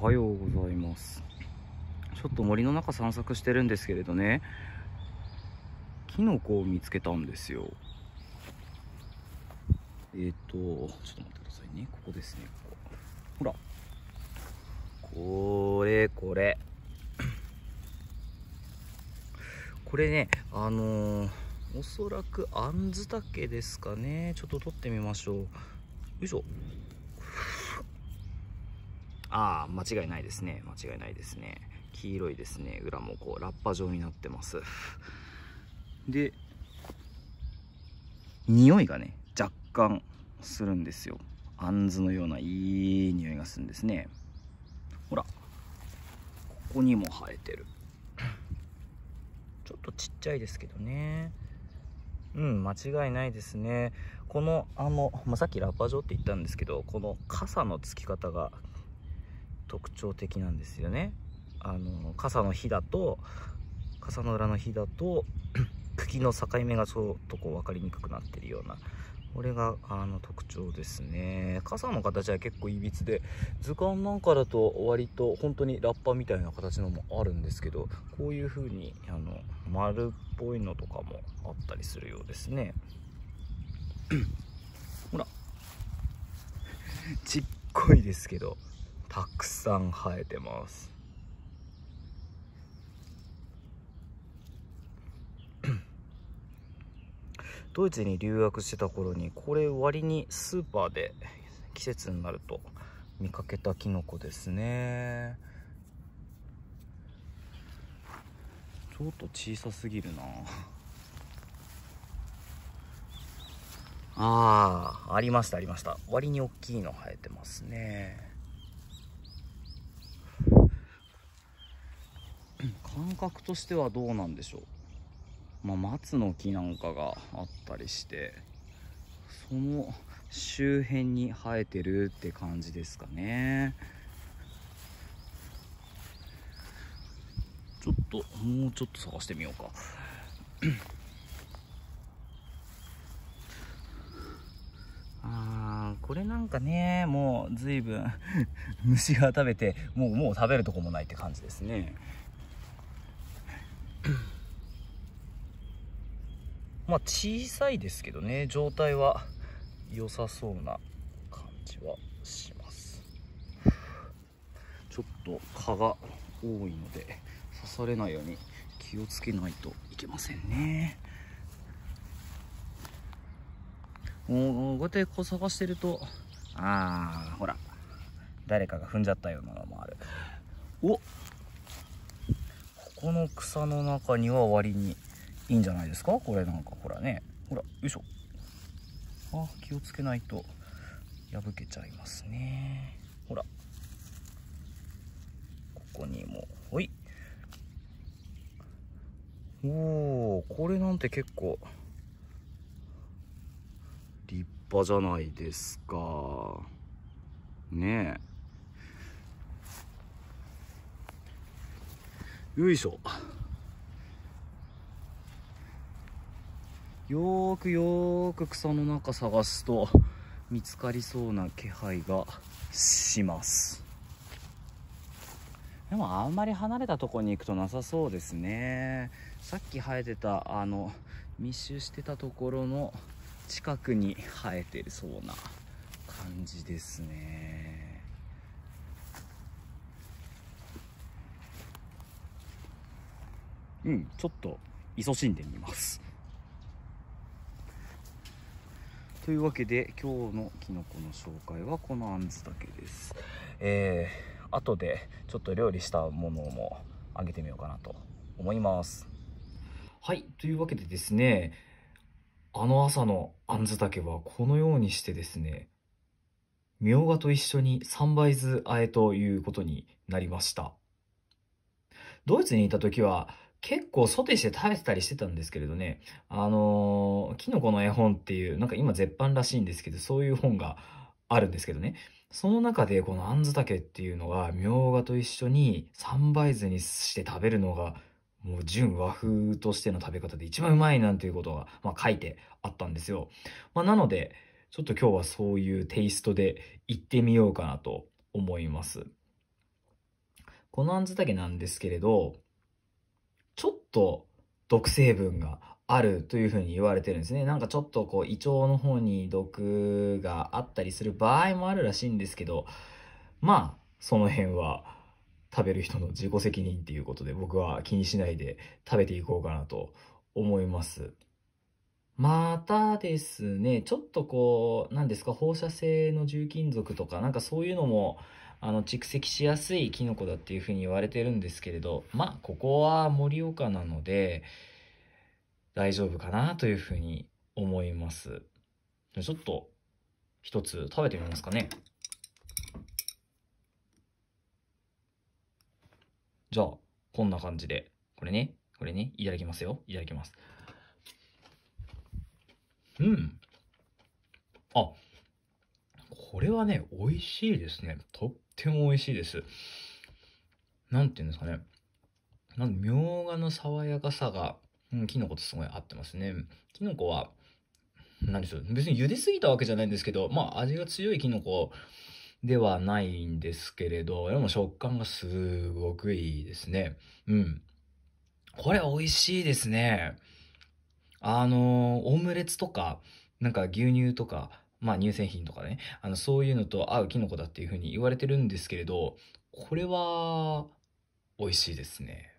おはようございますちょっと森の中散策してるんですけれどねキノコを見つけたんですよえっ、ー、とちょっと待ってくださいねここですねほらこれこれ これねあのー、おそらくあんず竹ですかねちょっと取ってみましょうよいしょああ、間違いないですね。間違いないですね。黄色いですね。裏もこう、ラッパ状になってます。で、匂いがね、若干するんですよ。あんずのようないい匂いがするんですね。ほら、ここにも生えてる。ちょっとちっちゃいですけどね。うん、間違いないですね。この、あの、まあ、さっきラッパ状って言ったんですけど、この傘のつき方が特徴的なんですよねあの傘の火だと傘の裏の火だと 茎の境目がちょっとこう分かりにくくなってるようなこれがあの特徴ですね傘の形は結構いびつで図鑑なんかだと割と本当にラッパみたいな形のもあるんですけどこういう風にあの丸っぽいのとかもあったりするようですね ほらちっこいですけどたくさん生えてます ドイツに留学してた頃にこれ割にスーパーで季節になると見かけたキノコですねちょっと小さすぎるなああありましたありました割に大きいの生えてますね感覚としてはどうなんでしょう、まあ、松の木なんかがあったりしてその周辺に生えてるって感じですかねちょっともうちょっと探してみようかあーこれなんかねもう随分 虫が食べてもうもう食べるとこもないって感じですねまあ小さいですけどね状態は良さそうな感じはしますちょっと蚊が多いので刺されないように気をつけないといけませんねもうこうやってこう探してるとああほら誰かが踏んじゃったようなのもあるおこの草の中には割にいいんじゃないですかこれなんかほらねほらよいしょあ気をつけないと破けちゃいますねほらここにもほいおおこれなんて結構立派じゃないですかねえよいしょよーくよーく草の中探すと見つかりそうな気配がしますでもあんまり離れたとこに行くとなさそうですねさっき生えてたあの密集してたところの近くに生えてそうな感じですねうん、ちょっと勤しんでみます。というわけで今日のキノコの紹介はこのあんずだけです。えー、後でちょっと料理したものもあげてみようかなと思います。はい、というわけでですね、あの朝のあんず竹はこのようにしてですね、みょうがと一緒に三杯酢あえということになりました。ドイツにいた時は結構ソテーして食べてたりしてたんですけれどね、あのー、キノコの絵本っていう、なんか今絶版らしいんですけど、そういう本があるんですけどね。その中でこのあんずたけっていうのが、みょうがと一緒に三杯酢にして食べるのが、もう純和風としての食べ方で一番うまいなんていうことが、まあ、書いてあったんですよ。まあ、なので、ちょっと今日はそういうテイストで行ってみようかなと思います。このあんずたけなんですけれど、ちょっと毒成分があるというふうに言われてるんですね。なんかちょっとこう胃腸の方に毒があったりする場合もあるらしいんですけど、まあその辺は食べる人の自己責任っていうことで僕は気にしないで食べていこうかなと思います。またですね、ちょっとこう、何ですか、放射性の重金属とか、なんかそういうのも、あの蓄積しやすいキノコだっていうふうに言われてるんですけれどまあここは盛岡なので大丈夫かなというふうに思いますちょっと一つ食べてみますかねじゃあこんな感じでこれねこれねいただきますよいただきますうんあこれはね美味しいですねトっても美味しいです。なんていうんですかね。なんみょうがの爽やかさが、うん、きのことすごい合ってますね。きのこは、何でしょう。別に茹ですぎたわけじゃないんですけど、まあ味が強いきのこではないんですけれど、でも食感がすごくいいですね。うん。これ美味しいですね。あのー、オムレツとか、なんか牛乳とか、まあ、乳製品とかね、あの、そういうのと合うキノコだっていうふうに言われてるんですけれど、これは、美味しいですね。